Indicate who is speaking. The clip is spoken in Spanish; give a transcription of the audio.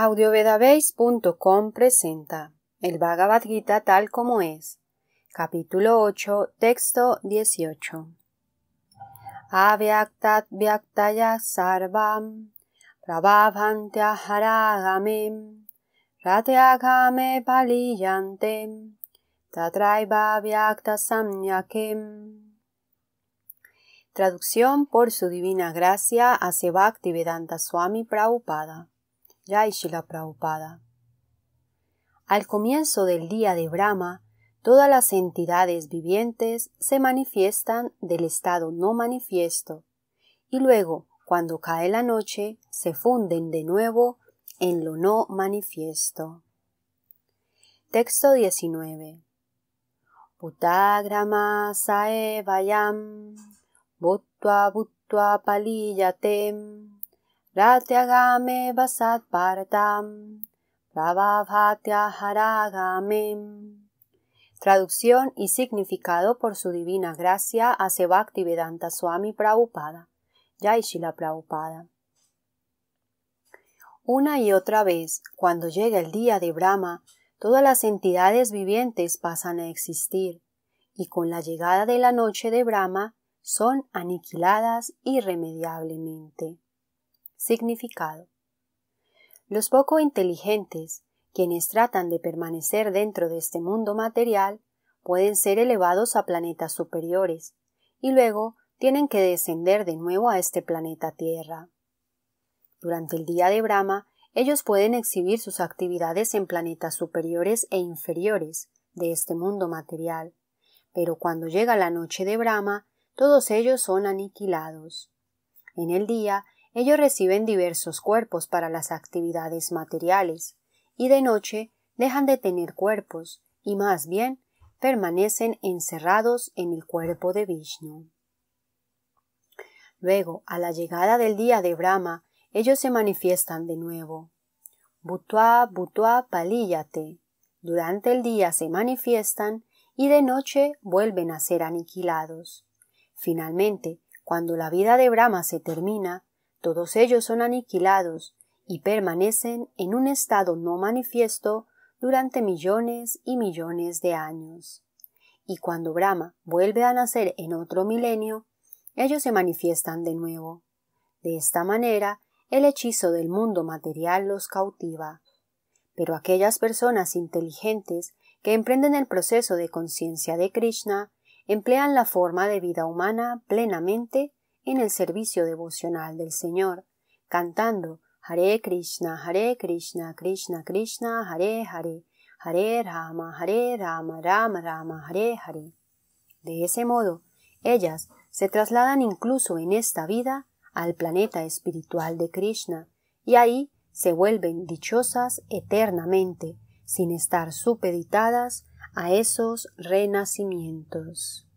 Speaker 1: Audiovedabase.com presenta el Bhagavad Gita tal como es, capítulo 8, texto 18. Avyaktat vyaktaya sarvam prabhavantya haragamim ratyagame paliyantem tatraiva vyakta Traducción por su divina gracia hacia Bhaktivedanta Swami Prabhupada Jai Prabhupada. Al comienzo del día de Brahma, todas las entidades vivientes se manifiestan del estado no manifiesto y luego, cuando cae la noche, se funden de nuevo en lo no manifiesto. Texto 19. Putagrama vayam, butva butva paliyatem Ratyagame Traducción y significado por su divina gracia hace Bhaktivedanta Swami Prabhupada, Yaishila Prabhupada. Una y otra vez, cuando llega el día de Brahma, todas las entidades vivientes pasan a existir, y con la llegada de la noche de Brahma son aniquiladas irremediablemente. Significado. Los poco inteligentes, quienes tratan de permanecer dentro de este mundo material, pueden ser elevados a planetas superiores, y luego tienen que descender de nuevo a este planeta Tierra. Durante el día de Brahma, ellos pueden exhibir sus actividades en planetas superiores e inferiores de este mundo material, pero cuando llega la noche de Brahma, todos ellos son aniquilados. En el día, ellos reciben diversos cuerpos para las actividades materiales y de noche dejan de tener cuerpos y más bien permanecen encerrados en el cuerpo de Vishnu. Luego, a la llegada del día de Brahma, ellos se manifiestan de nuevo. Butua, butua, palíllate. Durante el día se manifiestan y de noche vuelven a ser aniquilados. Finalmente, cuando la vida de Brahma se termina, todos ellos son aniquilados y permanecen en un estado no manifiesto durante millones y millones de años. Y cuando Brahma vuelve a nacer en otro milenio, ellos se manifiestan de nuevo. De esta manera, el hechizo del mundo material los cautiva. Pero aquellas personas inteligentes que emprenden el proceso de conciencia de Krishna emplean la forma de vida humana plenamente en el servicio devocional del Señor, cantando Hare Krishna, Hare Krishna, Krishna Krishna, Hare Hare, Hare Rama, Hare Rama, Rama Rama, Hare Hare. De ese modo, ellas se trasladan incluso en esta vida al planeta espiritual de Krishna y ahí se vuelven dichosas eternamente, sin estar supeditadas a esos renacimientos.